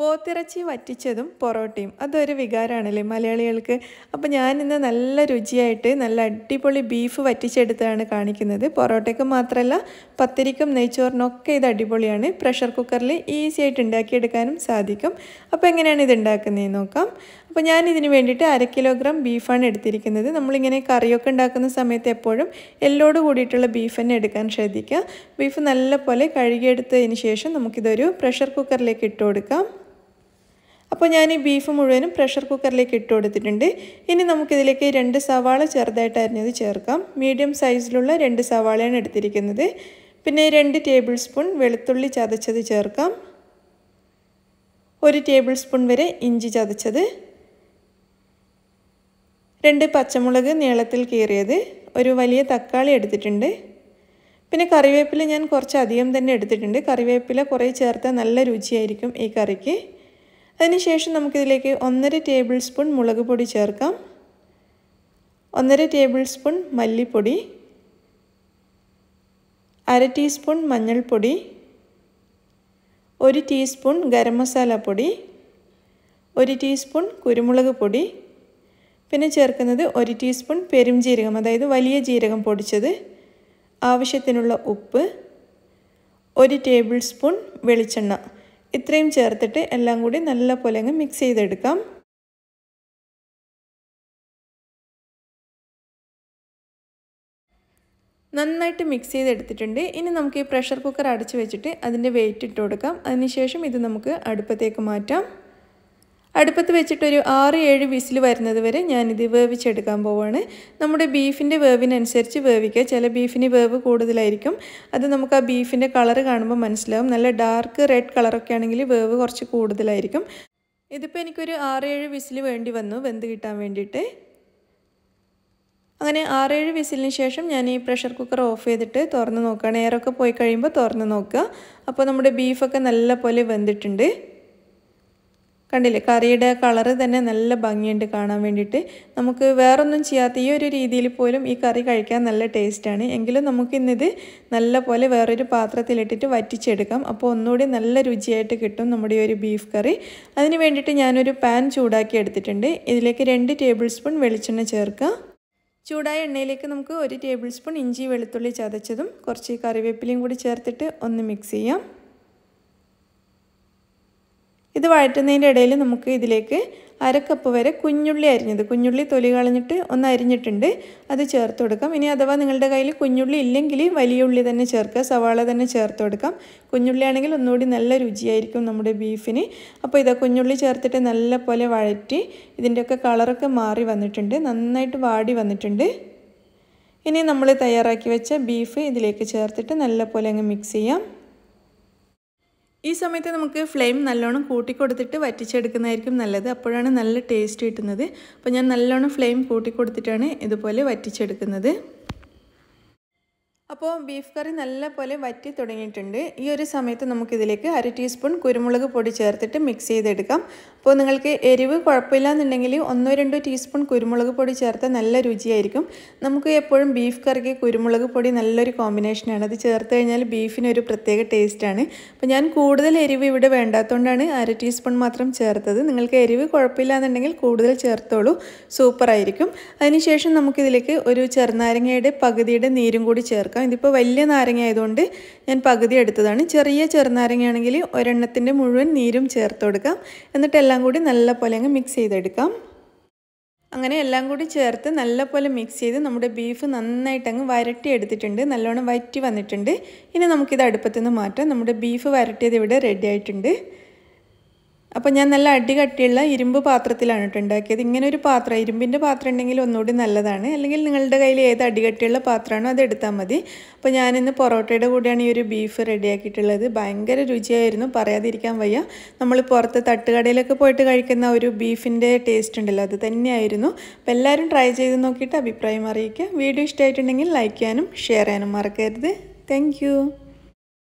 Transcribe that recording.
പോത്തിറച്ചി വറ്റിച്ചതും പൊറോട്ടയും അതൊരു വികാരമാണല്ലേ മലയാളികൾക്ക് അപ്പോൾ ഞാനിന്ന് നല്ല രുചിയായിട്ട് നല്ല അടിപൊളി ബീഫ് വറ്റിച്ചെടുത്താണ് കാണിക്കുന്നത് പൊറോട്ടയ്ക്ക് മാത്രമല്ല പത്തിരിക്കും നെയ്ച്ചോറിനൊക്കെ ഇത് അടിപൊളിയാണ് പ്രഷർ കുക്കറിൽ ഈസി ആയിട്ട് ഉണ്ടാക്കിയെടുക്കാനും സാധിക്കും അപ്പോൾ എങ്ങനെയാണ് ഇത് ഉണ്ടാക്കുന്നത് നോക്കാം അപ്പോൾ ഞാൻ ഇതിന് വേണ്ടിയിട്ട് അര കിലോഗ്രാം ബീഫാണ് എടുത്തിരിക്കുന്നത് നമ്മളിങ്ങനെ കറിയൊക്കെ ഉണ്ടാക്കുന്ന സമയത്ത് എപ്പോഴും എല്ലോട് കൂടിയിട്ടുള്ള ബീഫ് തന്നെ എടുക്കാൻ ശ്രദ്ധിക്കുക ബീഫ് നല്ലപോലെ കഴുകിയെടുത്തതിന് ശേഷം നമുക്കിതൊരു പ്രഷർ കുക്കറിലേക്ക് ഇട്ട് കൊടുക്കാം അപ്പോൾ ഞാൻ ഈ ബീഫ് മുഴുവനും പ്രഷർ കുക്കറിലേക്ക് ഇട്ട് കൊടുത്തിട്ടുണ്ട് ഇനി നമുക്കിതിലേക്ക് രണ്ട് സവാള ചെറുതായിട്ട് അരിഞ്ഞത് ചേർക്കാം മീഡിയം സൈസിലുള്ള രണ്ട് സവാളയാണ് എടുത്തിരിക്കുന്നത് പിന്നെ രണ്ട് ടേബിൾ സ്പൂൺ വെളുത്തുള്ളി ചതച്ചത് ചേർക്കാം ഒരു ടേബിൾ സ്പൂൺ വരെ ഇഞ്ചി ചതച്ചത് രണ്ട് പച്ചമുളക് നീളത്തിൽ കീറിയത് ഒരു വലിയ തക്കാളി എടുത്തിട്ടുണ്ട് പിന്നെ കറിവേപ്പില ഞാൻ കുറച്ചധികം തന്നെ എടുത്തിട്ടുണ്ട് കറിവേപ്പില കുറേ ചേർത്താൽ നല്ല രുചിയായിരിക്കും ഈ കറിക്ക് അതിനുശേഷം നമുക്കിതിലേക്ക് ഒന്നര ടേബിൾ സ്പൂൺ മുളക് പൊടി ചേർക്കാം ഒന്നര ടേബിൾ സ്പൂൺ മല്ലിപ്പൊടി അര ടീസ്പൂൺ മഞ്ഞൾപ്പൊടി ഒരു ടീസ്പൂൺ ഗരം മസാല പൊടി ഒരു ടീസ്പൂൺ കുരുമുളക് പൊടി പിന്നെ ചേർക്കുന്നത് ഒരു ടീസ്പൂൺ പെരുംജീരകം അതായത് വലിയ ജീരകം പൊടിച്ചത് ആവശ്യത്തിനുള്ള ഉപ്പ് ഒരു ടേബിൾ സ്പൂൺ വെളിച്ചെണ്ണ ഇത്രയും ചേർത്തിട്ട് എല്ലാം കൂടി നല്ലപോലെ അങ്ങ് മിക്സ് ചെയ്തെടുക്കാം നന്നായിട്ട് മിക്സ് ചെയ്തെടുത്തിട്ടുണ്ട് ഇനി നമുക്ക് ഈ പ്രഷർ കുക്കർ അടച്ചു വെച്ചിട്ട് അതിൻ്റെ വെയിറ്റ് ഇട്ട് കൊടുക്കാം അതിനുശേഷം ഇത് നമുക്ക് അടുപ്പത്തേക്ക് മാറ്റാം അടുപ്പത്ത് വെച്ചിട്ടൊരു ആറ് ഏഴ് വിസിൽ വരുന്നത് വരെ ഞാനിത് വേവിച്ചെടുക്കാൻ പോവുകയാണ് നമ്മുടെ ബീഫിൻ്റെ വേവിനനുസരിച്ച് വേവിക്കുക ചില ബീഫിന് വേവ് കൂടുതലായിരിക്കും അത് നമുക്ക് ആ ബീഫിൻ്റെ കളർ കാണുമ്പോൾ മനസ്സിലാവും നല്ല ഡാർക്ക് റെഡ് കളറൊക്കെ ആണെങ്കിൽ വേവ് കുറച്ച് കൂടുതലായിരിക്കും ഇതിപ്പോൾ എനിക്കൊരു ആറേഴ് വിസിൽ വേണ്ടി വന്നു വെന്ത് കിട്ടാൻ വേണ്ടിയിട്ട് അങ്ങനെ ആറേഴ് വിസിലിന് ശേഷം ഞാൻ ഈ പ്രഷർ കുക്കർ ഓഫ് ചെയ്തിട്ട് തുറന്ന് നോക്കുകയാണ് എയറൊക്കെ പോയി കഴിയുമ്പോൾ തുറന്ന് നോക്കുക അപ്പോൾ നമ്മുടെ ബീഫൊക്കെ നല്ല പോലെ വെന്തിട്ടുണ്ട് കണ്ടില്ലേ കറിയുടെ കളറ് തന്നെ നല്ല ഭംഗിയുണ്ട് കാണാൻ വേണ്ടിയിട്ട് നമുക്ക് വേറൊന്നും ചെയ്യാത്ത ഈ ഒരു രീതിയിൽ പോലും ഈ കറി കഴിക്കാൻ നല്ല ടേസ്റ്റാണ് എങ്കിലും നമുക്കിന്നിത് നല്ല പോലെ വേറൊരു പാത്രത്തിലിട്ടിട്ട് വറ്റിച്ചെടുക്കാം അപ്പോൾ ഒന്നുകൂടി നല്ല രുചിയായിട്ട് കിട്ടും നമ്മുടെ ഈ ഒരു ബീഫ് കറി അതിന് വേണ്ടിയിട്ട് ഞാനൊരു പാൻ ചൂടാക്കി എടുത്തിട്ടുണ്ട് ഇതിലേക്ക് രണ്ട് ടേബിൾ സ്പൂൺ വെളിച്ചെണ്ണ ചേർക്കുക ചൂടായ എണ്ണയിലേക്ക് നമുക്ക് ഒരു ടേബിൾ സ്പൂൺ ഇഞ്ചി വെളുത്തുള്ളി ചതച്ചതും കുറച്ച് കറിവേപ്പിലയും കൂടി ചേർത്തിട്ട് ഒന്ന് മിക്സ് ചെയ്യാം ഇത് വഴറ്റുന്നതിൻ്റെ ഇടയിൽ നമുക്ക് ഇതിലേക്ക് അരക്കപ്പ് വരെ കുഞ്ഞുള്ളി അരിഞ്ഞത് കുഞ്ഞുള്ളി തൊലി കളഞ്ഞിട്ട് ഒന്ന് അരിഞ്ഞിട്ടുണ്ട് അത് ചേർത്ത് കൊടുക്കാം ഇനി അഥവാ നിങ്ങളുടെ കയ്യിൽ കുഞ്ഞുള്ളി ഇല്ലെങ്കിൽ വലിയ ഉള്ളി തന്നെ ചേർക്കുക സവാള തന്നെ ചേർത്ത് കൊടുക്കാം കുഞ്ഞുള്ളി ആണെങ്കിൽ ഒന്നുകൂടി നല്ല രുചിയായിരിക്കും നമ്മുടെ ബീഫിന് അപ്പോൾ ഇതാ കുഞ്ഞുള്ളി ചേർത്തിട്ട് നല്ല പോലെ വഴറ്റി ഇതിൻ്റെയൊക്കെ കളറൊക്കെ മാറി വന്നിട്ടുണ്ട് നന്നായിട്ട് വാടി വന്നിട്ടുണ്ട് ഇനി നമ്മൾ തയ്യാറാക്കി വെച്ച ബീഫ് ഇതിലേക്ക് ചേർത്തിട്ട് നല്ല പോലെ അങ്ങ് മിക്സ് ചെയ്യാം ഈ സമയത്ത് നമുക്ക് ഫ്ലെയിം നല്ലോണം കൂട്ടിക്കൊടുത്തിട്ട് വറ്റിച്ചെടുക്കുന്നതായിരിക്കും നല്ലത് അപ്പോഴാണ് നല്ല ടേസ്റ്റ് കിട്ടുന്നത് അപ്പോൾ ഞാൻ നല്ലോണം ഫ്ലെയിം കൂട്ടിക്കൊടുത്തിട്ടാണ് ഇതുപോലെ വറ്റിച്ചെടുക്കുന്നത് അപ്പോൾ ബീഫ് കറി നല്ലപോലെ വറ്റി തുടങ്ങിയിട്ടുണ്ട് ഈ ഒരു സമയത്ത് നമുക്കിതിലേക്ക് അര ടീസ്പൂൺ കുരുമുളക് പൊടി ചേർത്തിട്ട് മിക്സ് ചെയ്തെടുക്കാം ഇപ്പോൾ നിങ്ങൾക്ക് എരിവ് കുഴപ്പമില്ല എന്നുണ്ടെങ്കിൽ ഒന്നോ രണ്ടോ ടീസ്പൂൺ കുരുമുളക് പൊടി ചേർത്ത് നല്ല രുചിയായിരിക്കും നമുക്ക് എപ്പോഴും ബീഫ് കറിക്ക് കുരുമുളക് പൊടി നല്ലൊരു കോമ്പിനേഷനാണ് അത് ചേർത്ത് കഴിഞ്ഞാൽ ബീഫിനൊരു പ്രത്യേക ടേസ്റ്റാണ് അപ്പോൾ ഞാൻ കൂടുതൽ എരിവ് ഇവിടെ വേണ്ടാത്തതുകൊണ്ടാണ് അര ടീസ്പൂൺ മാത്രം ചേർത്തത് നിങ്ങൾക്ക് എരിവ് കുഴപ്പമില്ല എന്നുണ്ടെങ്കിൽ കൂടുതൽ ചേർത്തോളൂ സൂപ്പറായിരിക്കും അതിനുശേഷം നമുക്കിതിലേക്ക് ഒരു ചെറുനാരങ്ങയുടെ പകുതിയുടെ നീരും കൂടി ചേർക്കാം ഇതിപ്പോൾ വലിയ നാരങ്ങ ആയതുകൊണ്ട് ഞാൻ പകുതി എടുത്തതാണ് ചെറിയ ചെറുനാരങ്ങയാണെങ്കിൽ ഒരെണ്ണത്തിൻ്റെ മുഴുവൻ നീരും ചേർത്ത് കൊടുക്കാം എന്നിട്ടെല്ലാം എല്ലാം കൂടി നല്ലപോലെ അങ്ങ് മിക്സ് ചെയ്തെടുക്കാം അങ്ങനെ എല്ലാം കൂടി ചേർത്ത് നല്ലപോലെ മിക്സ് ചെയ്ത് നമ്മുടെ ബീഫ് നന്നായിട്ട് അങ്ങ് വരട്ടി എടുത്തിട്ടുണ്ട് നല്ലോണം വറ്റി വന്നിട്ടുണ്ട് ഇനി നമുക്കിത് അടുപ്പത്തുനിന്ന് മാറ്റാം നമ്മുടെ ബീഫ് വരട്ടിയത് ഇവിടെ റെഡി ആയിട്ടുണ്ട് അപ്പോൾ ഞാൻ നല്ല അടി കട്ടിയുള്ള ഇരുമ്പ് പാത്രത്തിലാണ് കേട്ടോ ഉണ്ടാക്കിയത് ഇങ്ങനെ ഒരു പാത്രം ഇരുമ്പിൻ്റെ പാത്രം ഉണ്ടെങ്കിൽ ഒന്നുകൂടി നല്ലതാണ് അല്ലെങ്കിൽ നിങ്ങളുടെ കയ്യിൽ ഏത് അടി കട്ടിയുള്ള പാത്രമാണോ അത് എടുത്താൽ മതി അപ്പോൾ ഞാനിന്ന് പൊറോട്ടയുടെ കൂടെയാണ് ഈ ഒരു ബീഫ് റെഡിയാക്കിയിട്ടുള്ളത് ഭയങ്കര രുചിയായിരുന്നു പറയാതിരിക്കാൻ വയ്യ നമ്മൾ പുറത്ത് തട്ടുകടയിലൊക്കെ പോയിട്ട് കഴിക്കുന്ന ഒരു ബീഫിൻ്റെ ടേസ്റ്റ് ഉണ്ടല്ലോ അത് തന്നെയായിരുന്നു അപ്പോൾ എല്ലാവരും ട്രൈ ചെയ്ത് നോക്കിയിട്ട് അഭിപ്രായം അറിയിക്കുക വീഡിയോ ഇഷ്ടമായിട്ടുണ്ടെങ്കിൽ ലൈക്ക് ചെയ്യാനും ഷെയർ ചെയ്യാനും മറക്കരുത് താങ്ക്